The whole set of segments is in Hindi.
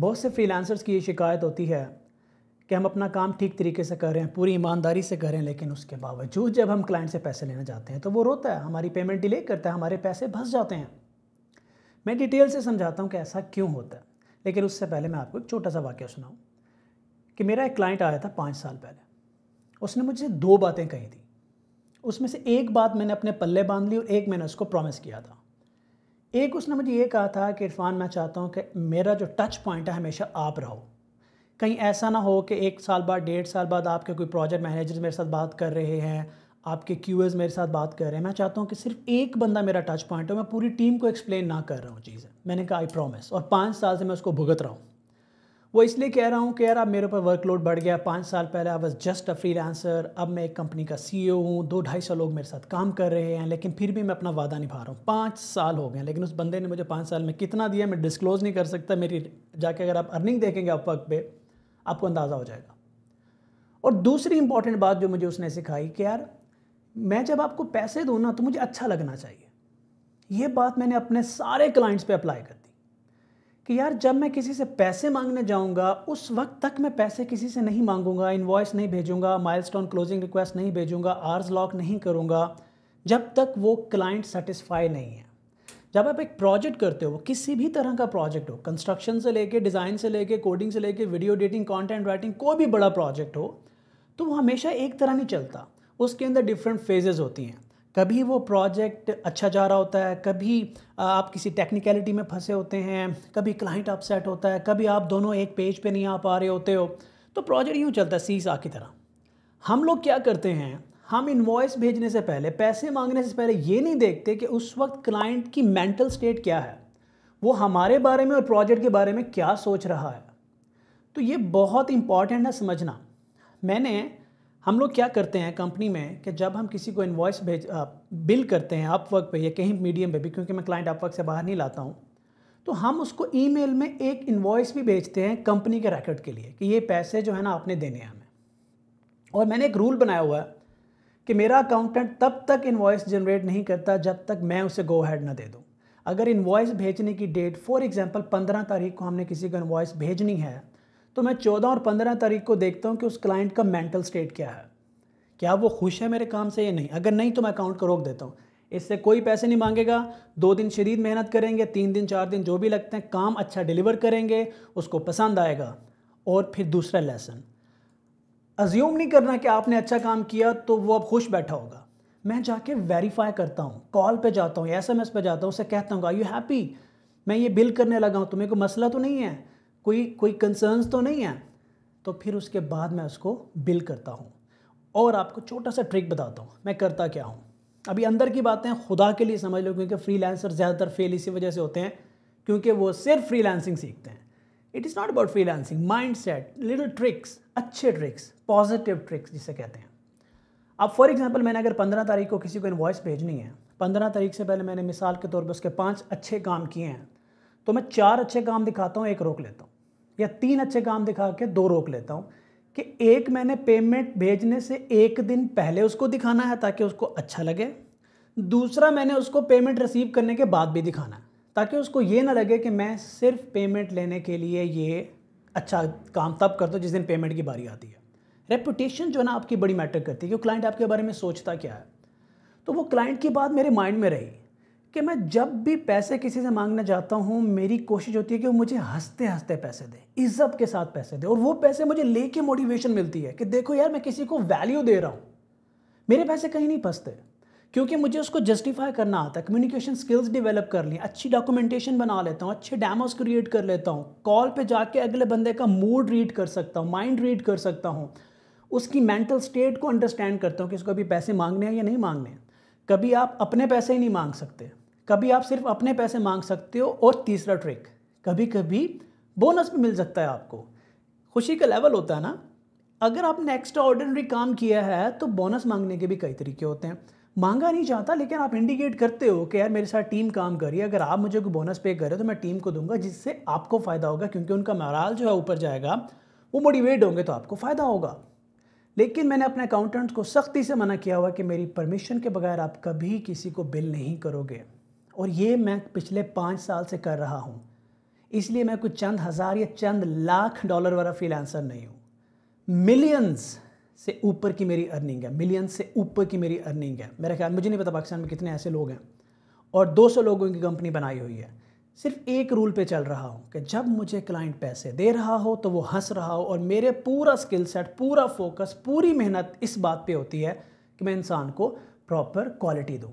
बहुत से फ्रीलांसर्स की ये शिकायत होती है कि हम अपना काम ठीक तरीके से कर रहे हैं पूरी ईमानदारी से कर रहे हैं लेकिन उसके बावजूद जब हम क्लाइंट से पैसे लेना चाहते हैं तो वो रोता है हमारी पेमेंट डिले करता है हमारे पैसे फंस जाते हैं मैं डिटेल से समझाता हूँ कि ऐसा क्यों होता है लेकिन उससे पहले मैं आपको एक छोटा सा वाक्य सुनाऊँ कि मेरा एक क्लाइंट आया था पाँच साल पहले उसने मुझे दो बातें कही थी उसमें से एक बात मैंने अपने पल्ले बांध ली और एक मैंने उसको प्रॉमिस किया था एक उसने मुझे ये कहा था कि इरफान मैं चाहता हूँ कि मेरा जो टच पॉइंट है हमेशा आप रहो कहीं ऐसा ना हो कि एक साल बाद डेढ़ साल बाद आपके कोई प्रोजेक्ट मैनेजर मेरे साथ बात कर रहे हैं आपके क्यू मेरे साथ बात कर रहे हैं मैं चाहता हूँ कि सिर्फ एक बंदा मेरा टच पॉइंट हो मैं पूरी टीम को एक्सप्लेन ना कर रहा हूँ चीज़ें मैंने कहा आई प्रॉमिस और पाँच साल से मैं उसको भुगत रहा हूँ वो इसलिए कह रहा हूँ कि यार अब मेरे ऊपर वर्कलोड बढ़ गया पाँच साल पहले I was just a freelancer अब मैं एक कंपनी का सी ई हूँ दो ढाई सौ लोग मेरे साथ काम कर रहे हैं लेकिन फिर भी मैं अपना वादा निभा रहा हूँ पाँच साल हो गए लेकिन उस बंदे ने मुझे पाँच साल में कितना दिया मैं डिस्क्लोज़ नहीं कर सकता मेरी जाके अगर आप अर्निंग देखेंगे आप वक्त पर आपको अंदाज़ा हो जाएगा और दूसरी इंपॉर्टेंट बात जो मुझे उसने सिखाई कि यार मैं जब आपको पैसे दूँ ना तो मुझे अच्छा लगना चाहिए ये बात मैंने अपने सारे क्लाइंट्स पर अप्लाई कर कि यार जब मैं किसी से पैसे मांगने जाऊंगा उस वक्त तक मैं पैसे किसी से नहीं मांगूंगा इन्वॉइस नहीं भेजूंगा माइलस्टोन क्लोजिंग रिक्वेस्ट नहीं भेजूंगा आर्स लॉक नहीं करूंगा जब तक वो क्लाइंट सेटिस्फाई नहीं है जब आप एक प्रोजेक्ट करते हो किसी भी तरह का प्रोजेक्ट हो कंस्ट्रक्शन से लेके डिज़ाइन से लेके कोडिंग से लेके वीडियो एडिटिंग कंटेंट राइटिंग कोई भी बड़ा प्रोजेक्ट हो तो वो हमेशा एक तरह नहीं चलता उसके अंदर डिफरेंट फेजेज़ होती हैं कभी वो प्रोजेक्ट अच्छा जा रहा होता है कभी आप किसी टेक्निकलिटी में फंसे होते हैं कभी क्लाइंट अपसेट होता है कभी आप दोनों एक पेज पे नहीं आ पा रहे होते हो तो प्रोजेक्ट यूँ चलता है सीसा की तरह हम लोग क्या करते हैं हम इन्वॉइस भेजने से पहले पैसे मांगने से पहले ये नहीं देखते कि उस वक्त क्लाइंट की मेंटल स्टेट क्या है वो हमारे बारे में और प्रोजेक्ट के बारे में क्या सोच रहा है तो ये बहुत इम्पॉर्टेंट है समझना मैंने हम लोग क्या करते हैं कंपनी में कि जब हम किसी को इन्वॉइस भेज आ, बिल करते हैं अपवर्क पे या कहीं मीडियम पे भी क्योंकि मैं क्लाइंट अपवर्क से बाहर नहीं लाता हूँ तो हम उसको ईमेल में एक इन्वॉइस भी भेजते हैं कंपनी के रैकेट के लिए कि ये पैसे जो है ना आपने देने हैं हमें और मैंने एक रूल बनाया हुआ है कि मेरा अकाउंटेंट तब तक इन्वॉइस जनरेट नहीं करता जब तक मैं उसे गो हैड ना दे दूँ अगर इन्वॉइस भेजने की डेट फॉर एग्ज़ाम्पल पंद्रह तारीख को हमने किसी को इन्वॉइस भेजनी है तो मैं चौदह और पंद्रह तारीख को देखता हूँ कि उस क्लाइंट का मेंटल स्टेट क्या है क्या वो खुश है मेरे काम से या नहीं अगर नहीं तो मैं अकाउंट को रोक देता हूँ इससे कोई पैसे नहीं मांगेगा दो दिन शरीर मेहनत करेंगे तीन दिन चार दिन जो भी लगते हैं काम अच्छा डिलीवर करेंगे उसको पसंद आएगा और फिर दूसरा लेसन अज्यूम नहीं करना कि आपने अच्छा काम किया तो वो अब खुश बैठा होगा मैं जाके वेरीफाई करता हूँ कॉल पे जाता हूँ एस एम एस पे जाता हूँ उसे कहता हूँ यू हैप्पी मैं ये बिल करने लगा हूँ तुम्हें को मसला तो नहीं है कोई कोई कंसर्न्स तो नहीं है तो फिर उसके बाद मैं उसको बिल करता हूँ और आपको छोटा सा ट्रिक बताता हूँ मैं करता क्या हूँ अभी अंदर की बातें खुदा के लिए समझ लो क्योंकि फ्रीलांसर ज़्यादातर फेल इसी वजह से होते हैं क्योंकि वो सिर्फ फ्रीलांसिंग सीखते हैं it is not about freelancing mindset little tricks अच्छे ट्रिक्स पॉजिटिव ट्रिक्स जिसे कहते हैं अब फॉर एग्जाम्पल मैंने अगर पंद्रह तारीख को किसी को इन्वॉइस भेजनी है पंद्रह तारीख से पहले मैंने मिसाल के तौर पर उसके पाँच अच्छे काम किए हैं तो मैं चार अच्छे काम दिखाता हूँ एक रोक लेता हूँ या तीन अच्छे काम दिखा के दो रोक लेता हूँ कि एक मैंने पेमेंट भेजने से एक दिन पहले उसको दिखाना है ताकि उसको अच्छा लगे दूसरा मैंने उसको पेमेंट रिसीव करने के बाद भी दिखाना है ताकि उसको ये ना लगे कि मैं सिर्फ पेमेंट लेने के लिए ये अच्छा काम तब करता हूँ जिस दिन पेमेंट की बारी आती है रेपुटेशन जो है ना आपकी बड़ी मैटर करती है कि क्लाइंट आपके बारे में सोचता क्या है तो वो क्लाइंट की बात मेरे माइंड में रही कि मैं जब भी पैसे किसी से मांगना चाहता हूँ मेरी कोशिश होती है कि वो मुझे हंसते हंसते पैसे दे इज्जत के साथ पैसे दे और वो पैसे मुझे लेके मोटिवेशन मिलती है कि देखो यार मैं किसी को वैल्यू दे रहा हूँ मेरे पैसे कहीं नहीं फंसते क्योंकि मुझे उसको जस्टिफाई करना आता है कम्युनिकेशन स्किल्स डेवलप कर लें अच्छी डॉक्यूमेंटेशन बना लेता हूँ अच्छे डैमोज क्रिएट कर लेता हूँ कॉल पर जाके अगले बंदे का मूड रीड कर सकता हूँ माइंड रीड कर सकता हूँ उसकी मेंटल स्टेट को अंडरस्टैंड करता हूँ कि उसको अभी पैसे मांगने हैं या नहीं मांगने हैं कभी आप अपने पैसे ही नहीं मांग सकते कभी आप सिर्फ अपने पैसे मांग सकते हो और तीसरा ट्रिक कभी कभी बोनस भी मिल सकता है आपको खुशी का लेवल होता है ना अगर आपने एक्स्ट्रा ऑर्डिनरी काम किया है तो बोनस मांगने के भी कई तरीके होते हैं मांगा नहीं चाहता लेकिन आप इंडिकेट करते हो कि यार मेरे साथ टीम काम कर रही है अगर आप मुझे कोई बोनस पे करें तो मैं टीम को दूंगा जिससे आपको फ़ायदा होगा क्योंकि उनका मराल जो है ऊपर जाएगा वो मोटिवेट होंगे तो आपको फ़ायदा होगा लेकिन मैंने अपने अकाउंटेंट्स को सख्ती से मना किया हुआ कि मेरी परमिशन के बगैर आप कभी किसी को बिल नहीं करोगे और ये मैं पिछले पाँच साल से कर रहा हूँ इसलिए मैं कुछ चंद हज़ार या चंद लाख डॉलर वाला फ्रीलांसर नहीं हूँ मिलियंस से ऊपर की मेरी अर्निंग है मिलियंस से ऊपर की मेरी अर्निंग है मेरा ख्याल मुझे नहीं पता पाकिस्तान में कितने ऐसे लोग हैं और 200 लोगों की कंपनी बनाई हुई है सिर्फ एक रूल पे चल रहा हूँ कि जब मुझे क्लाइंट पैसे दे रहा हो तो वो हंस रहा हो और मेरे पूरा स्किल सेट पूरा फोकस पूरी मेहनत इस बात पे होती है कि मैं इंसान को प्रॉपर क्वालिटी दूँ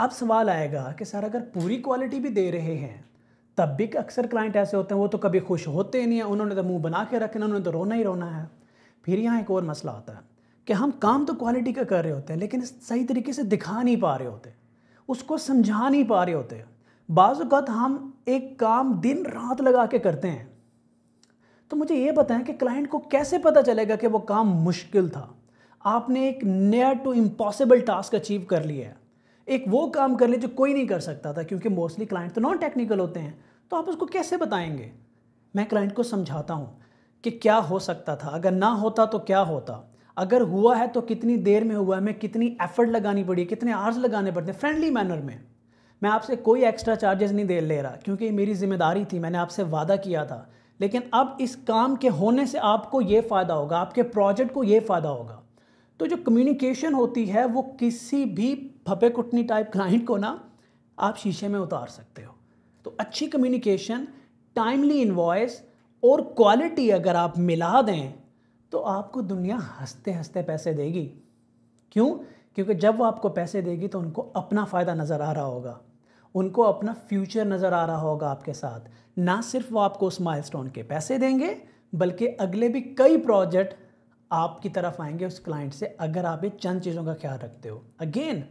अब सवाल आएगा कि सर अगर पूरी क्वालिटी भी दे रहे हैं तब भी अक्सर क्लाइंट ऐसे होते हैं वो तो कभी खुश होते ही नहीं है उन्होंने तो मुंह बना के रखना उन्होंने तो रोना ही रोना है फिर यहाँ एक और मसला आता है कि हम काम तो क्वालिटी का कर रहे होते हैं लेकिन सही तरीके से दिखा नहीं पा रहे होते उसको समझा नहीं पा रहे होते बाज़त हम एक काम दिन रात लगा के करते हैं तो मुझे ये बताएं कि क्लाइंट को कैसे पता चलेगा कि वो काम मुश्किल था आपने एक नया टू इम्पॉसिबल टास्क अचीव कर लिया है एक वो काम कर ले जो कोई नहीं कर सकता था क्योंकि मोस्टली क्लाइंट तो नॉन टेक्निकल होते हैं तो आप उसको कैसे बताएंगे मैं क्लाइंट को समझाता हूँ कि क्या हो सकता था अगर ना होता तो क्या होता अगर हुआ है तो कितनी देर में हुआ है मैं कितनी एफर्ट लगानी पड़ी कितने आर्स लगाने पड़ते हैं फ्रेंडली मैनर में मैं आपसे कोई एक्स्ट्रा चार्जेस नहीं दे ले रहा क्योंकि मेरी जिम्मेदारी थी मैंने आपसे वादा किया था लेकिन अब इस काम के होने से आपको ये फ़ायदा होगा आपके प्रोजेक्ट को ये फ़ायदा होगा तो जो कम्युनिकेशन होती है वो किसी भी भपे कुटनी टाइप क्लाइंट को ना आप शीशे में उतार सकते हो तो अच्छी कम्युनिकेशन टाइमली इन्वॉइस और क्वालिटी अगर आप मिला दें तो आपको दुनिया हंसते हंसते पैसे देगी क्यों क्योंकि जब वो आपको पैसे देगी तो उनको अपना फ़ायदा नज़र आ रहा होगा उनको अपना फ्यूचर नज़र आ रहा होगा आपके साथ ना सिर्फ वो आपको उस माइल के पैसे देंगे बल्कि अगले भी कई प्रोजेक्ट आपकी तरफ आएंगे उस क्लाइंट से अगर आप ये चंद चीज़ों का ख्याल रखते हो अगेन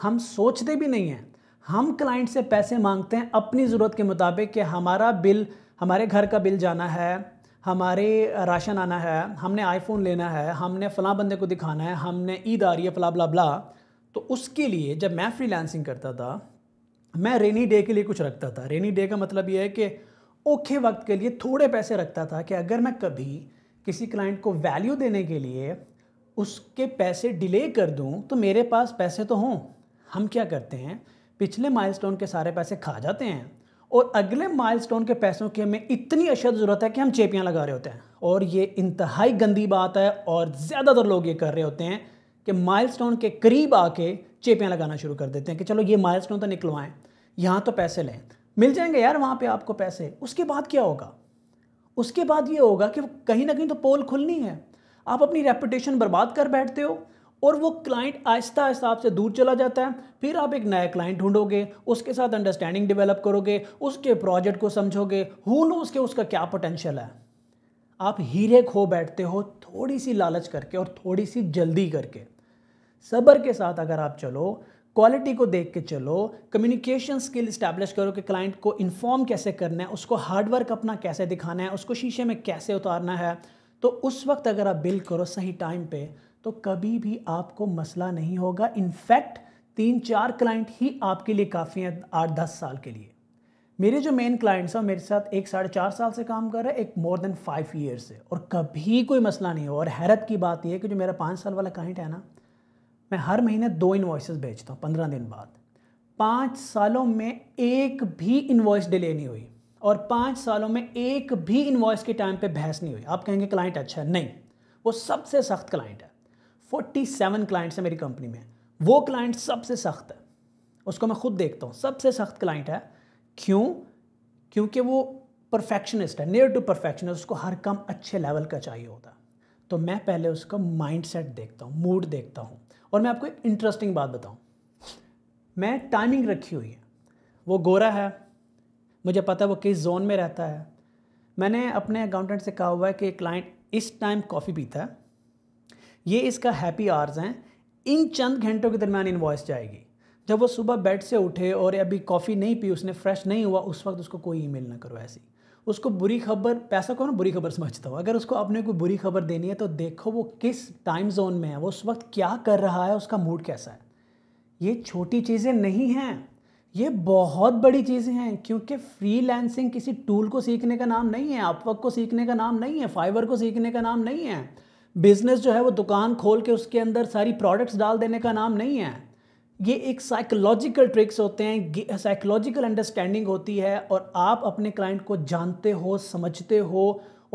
हम सोचते भी नहीं हैं हम क्लाइंट से पैसे मांगते हैं अपनी ज़रूरत के मुताबिक कि हमारा बिल हमारे घर का बिल जाना है हमारे राशन आना है हमने आईफोन लेना है हमने फ़लाँ बंदे को दिखाना है हमने ईद आ रही है फला बला बला तो उसके लिए जब मैं फ्रीलांसिंग करता था मैं रेनी डे के लिए कुछ रखता था रेनी डे का मतलब यह है कि ओखे वक्त के लिए थोड़े पैसे रखता था कि अगर मैं कभी किसी क्लाइंट को वैल्यू देने के लिए उसके पैसे डिले कर दूं तो मेरे पास पैसे तो हों हम क्या करते हैं पिछले माइलस्टोन के सारे पैसे खा जाते हैं और अगले माइलस्टोन के पैसों की हमें इतनी अशद ज़रूरत है कि हम चेपियाँ लगा रहे होते हैं और ये इंतहाई गंदी बात है और ज़्यादातर लोग ये कर रहे होते हैं कि माइलस्टोन के करीब आके चेपियाँ लगाना शुरू कर देते हैं कि चलो ये माइलस्टोन तो निकलवाएं यहाँ तो पैसे लें मिल जाएंगे यार वहाँ पे आपको पैसे उसके बाद क्या होगा उसके बाद ये होगा कि कहीं ना कहीं तो पोल खुलनी है आप अपनी रेपुटेशन बर्बाद कर बैठते हो और वो क्लाइंट आहिस्ता आहिस्ता आपसे दूर चला जाता है फिर आप एक नया क्लाइंट ढूंढोगे उसके साथ अंडरस्टैंडिंग डेवलप करोगे उसके प्रोजेक्ट को समझोगे हु नो उसके उसका क्या पोटेंशियल है आप हीरे खो बैठते हो थोड़ी सी लालच करके और थोड़ी सी जल्दी करके सब्र के साथ अगर आप चलो क्वालिटी को देख के चलो कम्युनिकेशन स्किल इस्टेब्लिश करो कि क्लाइंट को इन्फॉर्म कैसे करना है उसको हार्डवर्क अपना कैसे दिखाना है उसको शीशे में कैसे उतारना है तो उस वक्त अगर आप बिल करो सही टाइम पे तो कभी भी आपको मसला नहीं होगा इनफैक्ट तीन चार क्लाइंट ही आपके लिए काफ़ी हैं आठ दस साल के लिए मेरे जो मेन क्लाइंट्स हैं मेरे साथ एक साढ़े चार साल से काम कर रहे हैं एक मोर देन फाइव ईयर से और कभी कोई मसला नहीं हो और हैरत की बात यह है कि जो मेरा पाँच साल वाला क्लाइंट है ना मैं हर महीने दो इन्वॉइसेस भेजता हूँ पंद्रह दिन बाद पाँच सालों में एक भी इन्वॉइस डिले नहीं हुई और पाँच सालों में एक भी इन्वॉइस के टाइम पर बहस नहीं हुई आप कहेंगे क्लाइंट अच्छा है नहीं वो सबसे सख्त क्लाइंट है 47 क्लाइंट्स हैं मेरी कंपनी में वो क्लाइंट सबसे सख्त है उसको मैं खुद देखता हूँ सबसे सख्त क्लाइंट है क्यों क्योंकि वो परफेक्शनिस्ट है नियर टू परफेक्शनिस्ट उसको हर काम अच्छे लेवल का चाहिए होता है तो मैं पहले उसका सेट देखता हूँ मूड देखता हूँ और मैं आपको एक इंटरेस्टिंग बात बताऊँ मैं टाइमिंग रखी हुई है वो गोरा है मुझे पता है वो किस जोन में रहता है मैंने अपने अकाउंटेंट से कहा हुआ है कि क्लाइंट इस टाइम कॉफ़ी पीता है ये इसका हैप्पी आवर्स हैं इन चंद घंटों के दरमियान इन्वॉइस जाएगी जब वो सुबह बेड से उठे और अभी कॉफ़ी नहीं पी उसने फ्रेश नहीं हुआ उस वक्त उसको कोई ईमेल ना करो ऐसी उसको बुरी खबर पैसा को ना बुरी खबर समझता हो अगर उसको अपने कोई बुरी खबर देनी है तो देखो वो किस टाइम जोन में है वो उस वक्त क्या कर रहा है उसका मूड कैसा है ये छोटी चीज़ें नहीं हैं ये बहुत बड़ी चीज़ें हैं क्योंकि फ्रीलांसिंग किसी टूल को सीखने का नाम नहीं है अपवर्क को सीखने का नाम नहीं है फाइबर को सीखने का नाम नहीं है बिजनेस जो है वो दुकान खोल के उसके अंदर सारी प्रोडक्ट्स डाल देने का नाम नहीं है ये एक साइकोलॉजिकल ट्रिक्स होते हैं साइकोलॉजिकल अंडरस्टैंडिंग होती है और आप अपने क्लाइंट को जानते हो समझते हो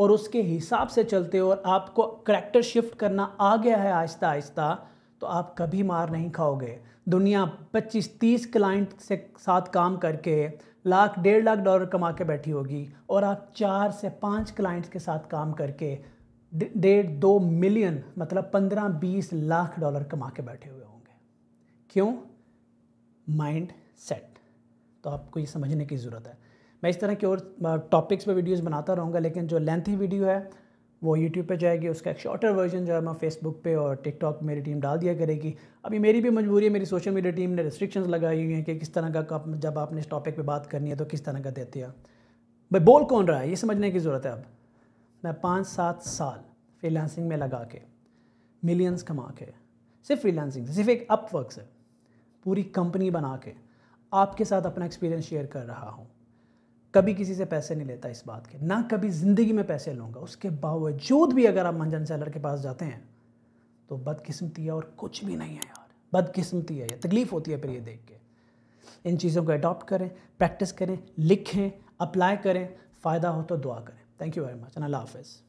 और उसके हिसाब से चलते हो और आपको करैक्टर शिफ्ट करना आ गया है आहिस्ता आहिस्ता तो आप कभी मार नहीं खाओगे दुनिया 25-30 क्लाइंट से साथ काम करके लाख डेढ़ लाख डॉलर कमा के बैठी होगी और आप चार से पाँच क्लाइंट्स के साथ काम करके डेढ़ दो मिलियन मतलब पंद्रह बीस लाख डॉलर कमा के बैठे हुए होंगे क्यों माइंड सेट तो आपको ये समझने की ज़रूरत है मैं इस तरह के और टॉपिक्स पे वीडियोस बनाता रहूँगा लेकिन जो लेंथी वीडियो है वो यूट्यूब पे जाएगी उसका एक शॉर्टर वर्जन जो है मैं फेसबुक पे और टिकटॉक मेरी टीम डाल दिया करेगी अभी मेरी भी मजबूरी है मेरी सोशल मीडिया टीम ने रिस्ट्रिक्शन लगाई हुई हैं कि किस तरह का जब आपने इस टॉपिक पर बात करनी है तो किस तरह का देते हैं भाई बोल कौन रहा है ये समझने की ज़रूरत है अब मैं पाँच सात साल फ्रीलांसिंग में लगा के मिलियंस कमा के सिर्फ फ्रीलांसिंग से सिर्फ एक अपवर्क से पूरी कंपनी बना के आपके साथ अपना एक्सपीरियंस शेयर कर रहा हूँ कभी किसी से पैसे नहीं लेता इस बात के ना कभी ज़िंदगी में पैसे लूँगा उसके बावजूद भी अगर आप मंजन सेलर के पास जाते हैं तो बदकिस्मती है और कुछ भी नहीं है यार बदकिस्मती है तकलीफ़ होती है फिर ये देख के इन चीज़ों को अडॉप्ट करें प्रैक्टिस करें लिखें अप्लाई करें फ़ायदा हो तो दुआ करें Thank you very much and i love this.